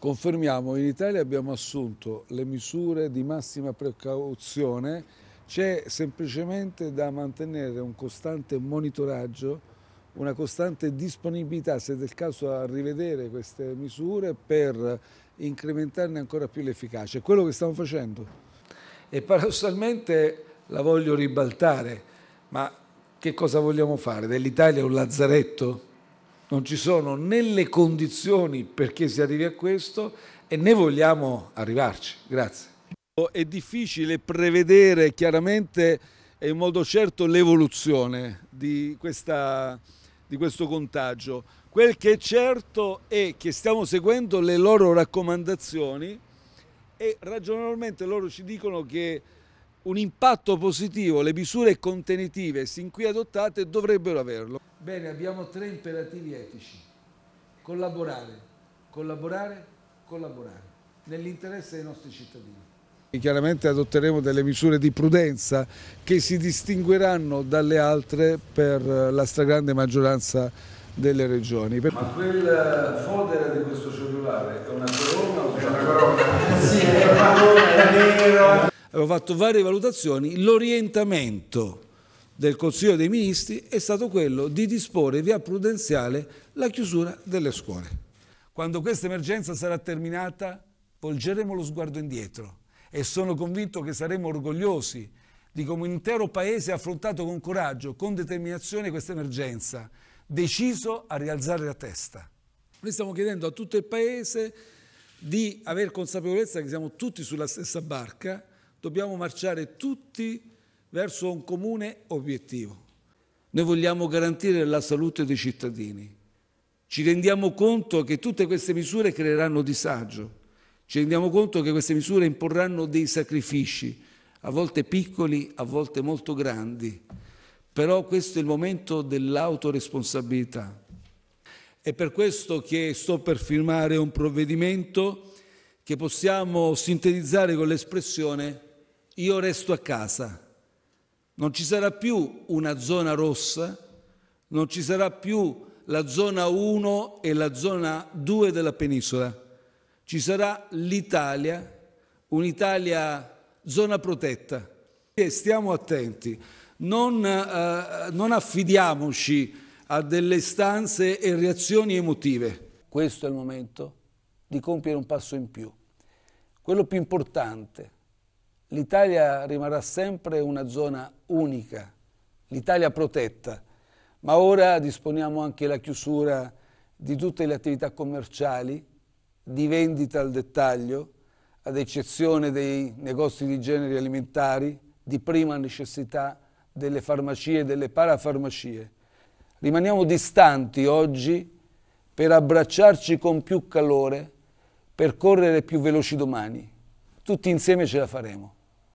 Confermiamo, in Italia abbiamo assunto le misure di massima precauzione, c'è semplicemente da mantenere un costante monitoraggio, una costante disponibilità, se del caso, a rivedere queste misure per incrementarne ancora più l'efficacia. È quello che stiamo facendo. E paradossalmente la voglio ribaltare, ma che cosa vogliamo fare? Dell'Italia un lazzaretto? non ci sono né le condizioni perché si arrivi a questo e né vogliamo arrivarci. Grazie. È difficile prevedere chiaramente e in modo certo l'evoluzione di, di questo contagio. Quel che è certo è che stiamo seguendo le loro raccomandazioni e ragionalmente loro ci dicono che un impatto positivo le misure contenitive sin qui adottate dovrebbero averlo. Bene, abbiamo tre imperativi etici. Collaborare, collaborare, collaborare, nell'interesse dei nostri cittadini. Chiaramente adotteremo delle misure di prudenza che si distingueranno dalle altre per la stragrande maggioranza delle regioni. Ma quel fodere di questo cellulare è una cosa fatto varie valutazioni, l'orientamento del Consiglio dei Ministri è stato quello di disporre via prudenziale la chiusura delle scuole. Quando questa emergenza sarà terminata, volgeremo lo sguardo indietro e sono convinto che saremo orgogliosi di come un intero Paese ha affrontato con coraggio, con determinazione questa emergenza, deciso a rialzare la testa. Noi stiamo chiedendo a tutto il Paese di avere consapevolezza che siamo tutti sulla stessa barca dobbiamo marciare tutti verso un comune obiettivo. Noi vogliamo garantire la salute dei cittadini. Ci rendiamo conto che tutte queste misure creeranno disagio, ci rendiamo conto che queste misure imporranno dei sacrifici, a volte piccoli, a volte molto grandi, però questo è il momento dell'autoresponsabilità. È per questo che sto per firmare un provvedimento che possiamo sintetizzare con l'espressione io resto a casa. Non ci sarà più una zona rossa, non ci sarà più la zona 1 e la zona 2 della penisola. Ci sarà l'Italia, un'Italia zona protetta. E stiamo attenti, non, eh, non affidiamoci a delle stanze e reazioni emotive. Questo è il momento di compiere un passo in più, quello più importante l'Italia rimarrà sempre una zona unica, l'Italia protetta, ma ora disponiamo anche la chiusura di tutte le attività commerciali, di vendita al dettaglio, ad eccezione dei negozi di generi alimentari, di prima necessità delle farmacie e delle parafarmacie. Rimaniamo distanti oggi per abbracciarci con più calore, per correre più veloci domani. Tutti insieme ce la faremo.